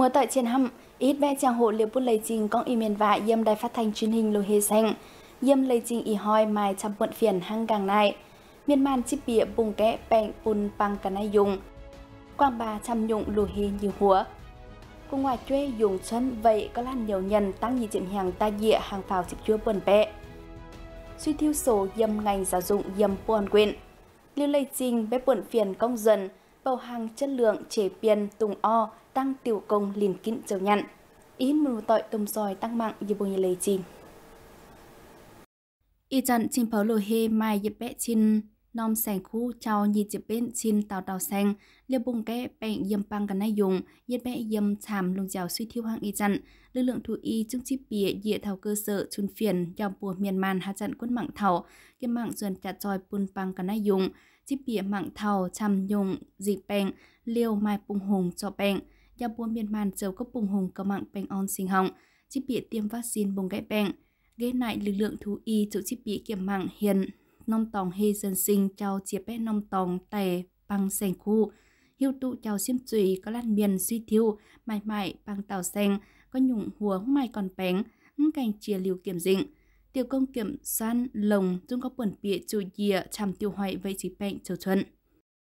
Mưa tại trên hâm, ít bé chàng hộ liệu bút lấy trình con y miền vạ yêm đài phát thanh truyền hình lô hê xanh. Yêm lấy trình y hoi mai chăm quận phiền hăng càng này. Miên man chip bìa bùng kẽ bẹn bùn bằng cả nay dùng. Quang bà chăm nhụng lô hê như hùa. Cùng ngoài chuê dùng chân vậy có lan nhiều nhân tăng như chuyện hàng ta dịa hàng phào chịp chưa buồn bẹ, Suy thiêu sổ yêm ngành giáo dụng yêm buồn quyện. Lưu lấy trình bé buồn phiền công dân, bầu hàng chất lượng chế biến tùng o tăng tiểu công liền kín dầu nhận ít mù tội tùng dòi tăng mạng như bông như lời chinh. Y trận chinh pháo lô hê mai dịp bẹ chinh nom sành khu chào nhị dịp bên xin tàu tàu xanh liệp bùng kẽ bệnh yếm băng gần nay dùng yết bẹ yếm thảm lùng dẻo suy thiêu hoang y trận lực lượng thủ y chung chip bìa dịa thảo cơ sở chun phiền dòng bùa miền màn hạ trận quân mạng thảo kiêm mạng dần chặt tròi bùn băng gần nay dùng chi bìa mạng thầu chăm nhung dị bệnh liều mai bùng hùng cho bệnh gia buôn biên màn dầu có bùng hùng có mạng bệnh on sinh họng chi bìa tiêm vaccine bùng gãy bệnh ghế lại lực lượng thú y chỗ chi bìa kiểm mạng hiện nông tòng hê dân sinh chào chia bé nông tòng tè bằng sành khu hiu tụ chào xiêm chùy có lan miền suy thiêu mãi mãi bằng tàu xanh có nhung huống mai còn bánh cảnh chia liều kiểm dịnh tiêu công kiểm san lồng dung có quần bịa chủ dịa chằm tiêu hoại vây chí bệnh chờ chuẩn.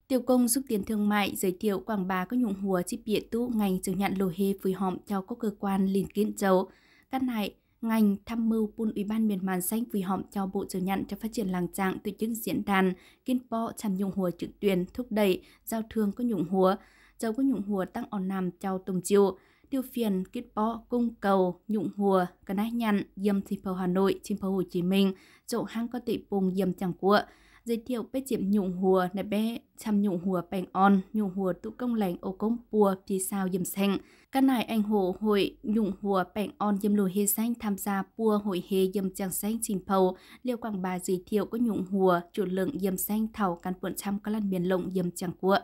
Tiêu công giúp tiền thương mại giới thiệu quảng bá các nhụng hùa chi bịa tu ngành chứng nhận lô hê phùi hòm cho các cơ quan liên kiến châu. Các này, ngành tham mưu buôn ủy ban miền màn xanh phùi hòm cho bộ chứng nhận cho phát triển làng trạng tổ chức diễn đàn, kiên po chằm nhụng hùa trực tuyển thúc đẩy, giao thương có nhụng hùa, châu có nhụng hùa tăng ổn nằm cho tùng chiều tiêu phiền, kết bó, cung cầu, nhụng hùa, cà nái nhăn, dâm thị phầu Hà Nội, chim phầu Hồ Chí Minh, chỗ hang có tị bùng dâm chẳng cua Giới thiệu bếp chiếm nhụng hùa, nè bé chăm nhụng hùa bành on, nhụng hùa tụ công lành ô công bùa, phi sao dâm xanh. Cả này anh hồ hội nhụng hùa bành on dâm lùi hê xanh tham gia bùa hội hê dâm chẳng xanh chim phầu. Liêu quảng bà giới thiệu có nhụng hùa, chủ lượng dâm xanh thảo căn quận trăm có lăn miền lộng dâm chẳng cua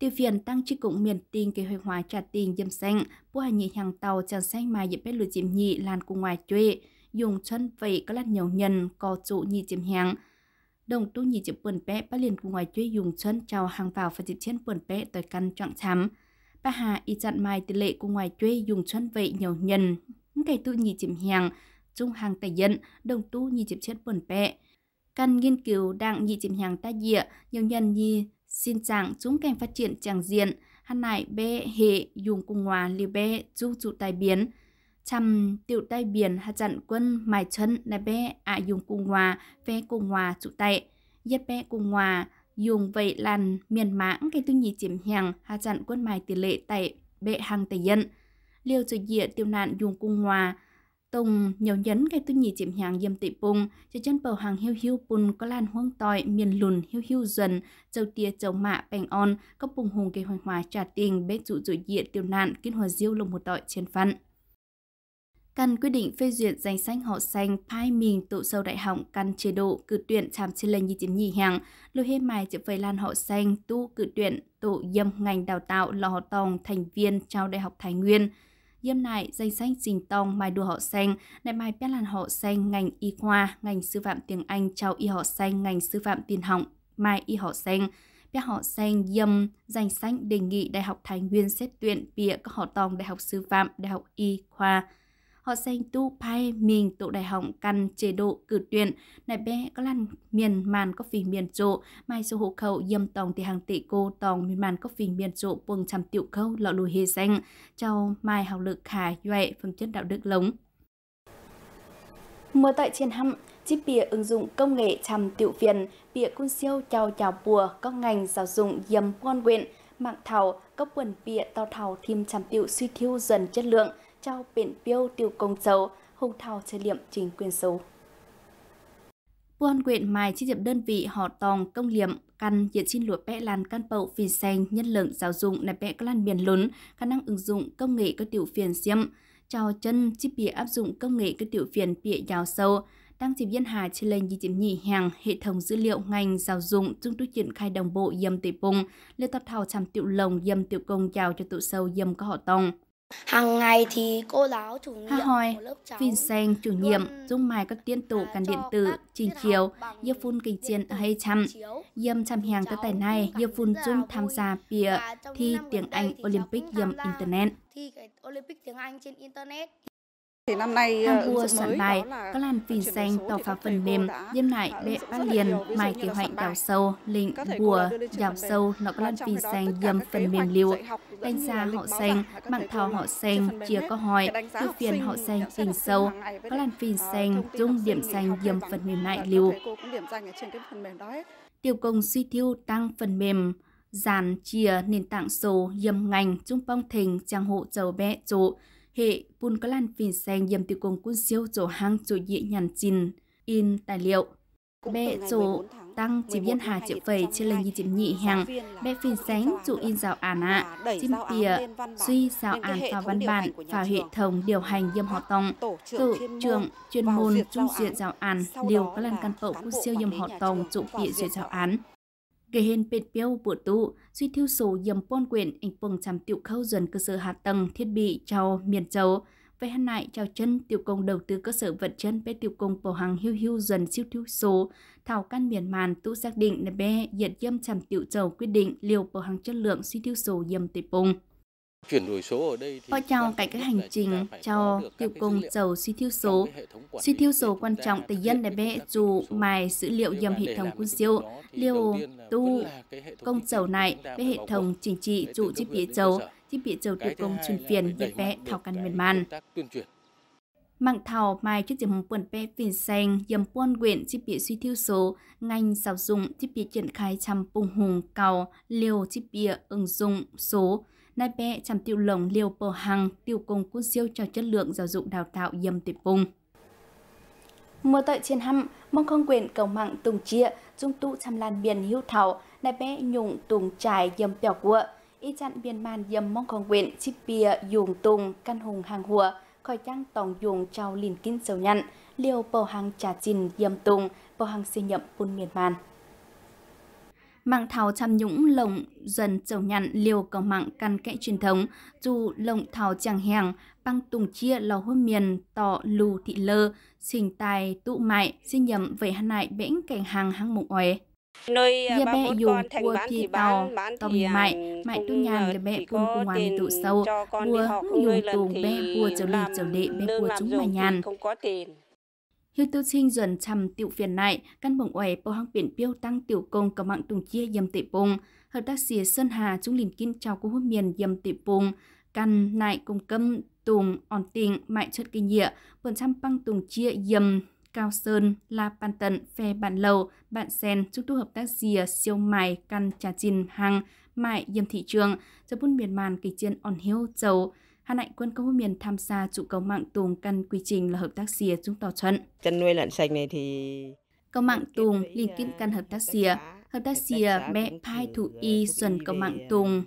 tiêu phiền tăng chi cũng miền tiền kế hoạch hóa trả tiền dâm xanh, bố hành nhị hàng tàu chẳng xanh mà dịp bếp lùi chiếm nhị làn cùng ngoài chuệ, dùng chân vậy có làn nhiều nhân, có trụ nhị chiếm hàng. Đồng tu nhị chiếm buồn bé bác liền cùng ngoài chuệ dùng chân chào hàng vào và chiếm chiến buồn bé tới căn trọng chắm. Bà Hà y chặn mai tỷ lệ cùng ngoài chuệ dùng chân vậy nhiều nhân, ngày tu nhị chiếm hàng, trung hàng tài dân, đồng tu nhị chiếm chiến buồn bé căn nghiên cứu đang nhị chìm hàng ta dịa, nhiều nhân nhi xin chẳng chúng kèm phát triển chẳng diện, hắn nải bê hệ dùng cùng hòa lì bê du trụ tài biến. Chăm tiểu tay biển hạ dặn quân mài chân là bê ạ dùng cùng hòa phê cùng hòa trụ tay. Giết bê cùng hòa dùng vậy làn miền mãng cái tư nhì chiếm hàng hạ dặn quân mài tỷ lệ tại bệ hàng tài dân. Liêu trời dịa tiêu nạn dùng cùng hòa Tùng nhiều nhấn cái tu nhì chìm hàng dâm tị bùng, cho chân bầu hàng hiu hiu bùn có lan hoang tỏi miền lùn hiu hiu dần, châu tia châu mạ bèn on, có bùng hùng cây hoành hòa trả tiền bế dụ dụ dịa tiêu nạn kiến hòa diêu lồng một tỏi trên văn. Căn quyết định phê duyệt danh sách họ xanh phai mình tụ sâu đại hỏng căn chế độ cử tuyển chạm trên lệnh như chiếm nhì hàng, lưu hết mài chữ vầy lan họ xanh tu cử tuyển tụ dâm ngành đào tạo lò tòng thành viên trao đại học Thái Nguyên, Diêm nại danh sách trình tông mai đua họ xanh, đại mai bé làn họ xanh ngành y khoa, ngành sư phạm tiếng Anh trao y họ xanh ngành sư phạm tiền họng, mai y họ xanh. Bé họ xanh diêm danh sách đề nghị Đại học Thái Nguyên xét tuyển bịa các họ tòng Đại học Sư phạm, Đại học Y khoa, họ danh tu pay mình tụ đại hỏng căn chế độ cử tuyển này bé có lăn miền màn có phì miền trộ mai số hộ khẩu dâm tòng thì hàng tỷ cô tòng miền màn có phì miền trộ buồng trăm tiểu khâu lọ lùi hề xanh châu mai học lực khả duệ phẩm chất đạo đức lống Mưa tại trên hăm, chiếc bìa ứng dụng công nghệ trầm tiểu phiền, bìa cun siêu chào chào bùa, các ngành giáo dụng dầm quan nguyện mạng thảo, các quần bìa tao thảo thêm trầm tiểu suy thiêu dần chất lượng, trao biển biêu tiêu công dầu, hùng thao chơi liệm chính quyền số. Buôn quyện mài chi diệp đơn vị họ tòng công liệm căn diện xin lụa bẽ lan căn bậu phiền xanh nhân lượng giáo dụng nạp bẽ các lan biển lớn khả năng ứng dụng công nghệ các tiểu phiền diệm chào chân chi bìa áp dụng công nghệ các tiểu phiền bịa giáo sâu đang dịp dân hà trên lên di chiếm nhì hàng hệ thống dữ liệu ngành giáo dụng trung tôi triển khai đồng bộ dâm tỷ bùng liên tập thảo chăm tiểu lồng dâm tiểu công chào cho tụ sâu dâm có họ tòng Hàng ngày thì cô giáo chủ nhiệm Hoi, Vincent chủ nhiệm, dung mài các tiên tụ cần điện tử, trình chiếu, yêu phun kinh chiến ở hay chăm, dâm chăm hàng tới tài này, yêu phun dung tham gia bìa thi tiếng Anh Olympic dâm Internet. Thi cái Olympic tiếng Anh trên Internet. Năm nay, ờ, Hamburg sản này có làn phìn xanh tỏ phá phần mềm, dâm lại đệ bát liền, mai kế hoạch đào sâu, lịnh, bùa, đào sâu, nó có làn phìn xanh dâm phần mềm liều. Đánh giá họ xanh, mạng thảo họ xanh, chia có hỏi, tư phiền họ xanh phìn sâu, có làn phìn xanh, dung điểm xanh dâm phần mềm lại liều. Tiêu công suy thiêu tăng phần mềm, dàn chia nền tảng số dầm ngành trung bong thình trang hộ chầu bé trụ hệ bùn có lan phìn xanh dầm tiêu cùng quân siêu chỗ hang chỗ dị nhàn chìn in tài liệu bé chỗ tăng chỉ viên hà triệu phẩy trên lên như chim nhị hàng bé phìn xanh chủ in rào án ạ chim tìa suy rào án vào văn bản và hệ thống điều hành dầm họ tông tự trường chuyên môn trung duyệt rào án điều có lan căn bộ của siêu dầm họ tông chủ bị duyệt rào án gây hên bên béo bộ tụ, suy thiêu số dầm pon quyền ảnh bằng trăm tiểu khâu dần cơ sở hạ tầng thiết bị cho miền châu. Về hắn lại chào chân tiểu công đầu tư cơ sở vật chân bé tiểu công bổ hàng hưu hưu dần siêu thiêu số. Thảo căn miền màn tụ xác định là bé diện dâm trăm tiểu châu quyết định liều bổ hàng chất lượng suy thiêu số dầm tây bùng. Chuyển đổi số ở đây thì Và trong cái cái hành trình cho tiêu công giàu suy thiếu số, suy thiếu số quan trọng từ dân để bệ dù mài dữ liệu dầm hệ thống quân siêu, liêu tu công giàu này với hệ thống chính trị trụ chi phía dầu, chi phía dầu tiêu công truyền phiền để vẽ thảo căn miền man mạng thảo mài trước điểm quần pe phìn xanh dầm quân quyện chi bị suy thiếu số ngành giáo dụng chi bị triển khai trăm bùng hùng cầu liều chi bị ứng dụng số nai bé chăm tiêu lồng liều bờ hàng tiêu công cút siêu cho chất lượng giáo dục đào tạo dâm tuyệt vùng. Mùa tội trên hăm, mong không quyền cầu mạng tùng chia, dung tụ chăm lan biển hiếu thảo, nai bé nhung tùng trải dâm bèo của. Y chặn biển màn dâm mong không quyền, chip bia dùng tùng, căn hùng hàng hùa, khỏi trăng tổng dùng trao liền kín sầu nhặn, liều bầu hàng trà trình dâm tùng, bầu hàng xây nhậm bùn miền màn mạng thảo tham nhũng lộng dần chầu nhặn liều cầu mạng căn kẽ truyền thống, dù lộng thảo chẳng hèng, băng tùng chia lò hôn miền, tọ lù thị lơ, sinh tài tụ mại, xin nhầm về hà nại bẽn cảnh hàng hang mộng oe. Nơi à, nhà bè dùng cua kia tàu, tầm mại, mại tu à, nhàn là bè cùng cùng hoàn tụ sâu, bùa dùng tùng bè bùa trở lì trở đệ bè bùa chúng mà nhàn. Hiệu tiêu sinh dần chăm tiểu phiền này, căn bổng ẻ bầu hăng biển biêu tăng tiểu công có mạng tùng chia dầm tệ bùng, hợp tác xìa Sơn Hà chúng liền kinh chào của hôn miền dầm tệ bùng, căn nại cùng câm tùng ổn tình mại chất kinh nhịa, bần chăm băng tùng chia dầm Cao Sơn, La Pan Tận, Phe bạn Lầu, Bạn Sen, chúng tôi hợp tác dìa, siêu mài, căn trà chìn, hàng, mại, dầm thị trường, cho buôn miền màn kỳ chiên on hiếu, dầu, Hà Nạnh quân công miền tham gia trụ cầu mạng Tùng căn quy trình là hợp tác xìa chúng tỏ trận. Chăn nuôi lợn sạch này thì cầu mạng Tùng liên kết căn hợp tác xìa, hợp tác xìa mẹ Pai Thủ Y xuân cầu mạng Tùng.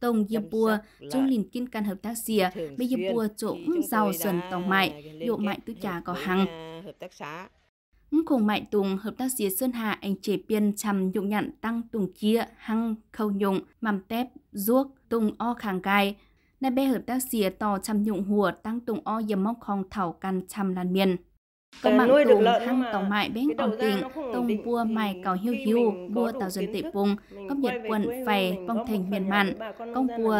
Tông Yêm Bua, trong liền kiên căn hợp tác xìa, bây Yêm Bua chỗ giàu xuân tòng mại, độ mại tư trà có hàng. À, Cùng mại tùng hợp tác xìa Sơn Hà anh chế biên chằm dụng nhận tăng tùng kia, hăng, khâu nhụng, mầm tép, ruốc, tùng o khàng gai, ในเบหดเสียต่อชำยุงหัวตั้งตุงอ้อยมอกคองเถากันชำลันเมียน có mạng tùng thăng tàu mại bén ổn định tông bua mài cầu hiu hiu bua tàu dân tị vùng công nhận quận phè phong thành miền mạn công bua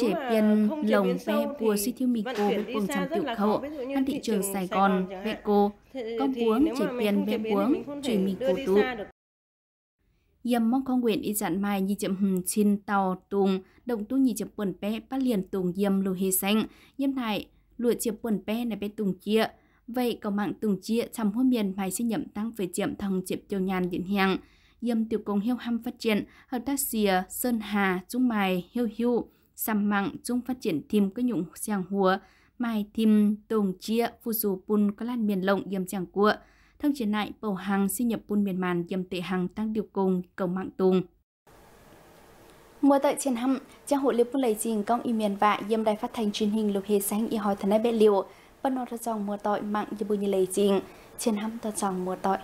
chế biên lồng ve bùa suy mì cô bên cuồng trăm tiểu khẩu ăn thị trường sài gòn ve cô công buống chế biên ve buống chửi mì cô tụ Yem mong không nguyện y dặn mai như chậm hùm trên tàu tung động tu như chậm quần bé bắt liền tung yem lù hề xanh. Yem này, lụa chậm quần bé này bé tung chia Vậy cầu mạng tung chia trong hôn miền mai sẽ nhậm tăng về chậm thằng chậm châu nhàn điện hàng. Yem tiểu công hiêu ham phát triển, hợp tác xìa, sơn hà, trung mài, hiêu hiu, sầm mạng, trung phát triển thêm cái nhụng giang hùa, mai thêm tùng chia, phù dù bùn có lan miền lộng yem chàng cua thân chiến nại bầu hàng xin nhập buôn miền màn dầm tệ hàng tăng điều cùng cầu mạng tùng. Mùa tại trên hăm, trang hội liệu bún lấy trình công y miền vạ dâm đài phát thanh truyền hình lục hề sáng y hỏi thần ai bệ liệu, bất nó ra dòng mùa tội mạng dư bùi như lấy trình, trên hăm ra dòng mùa tội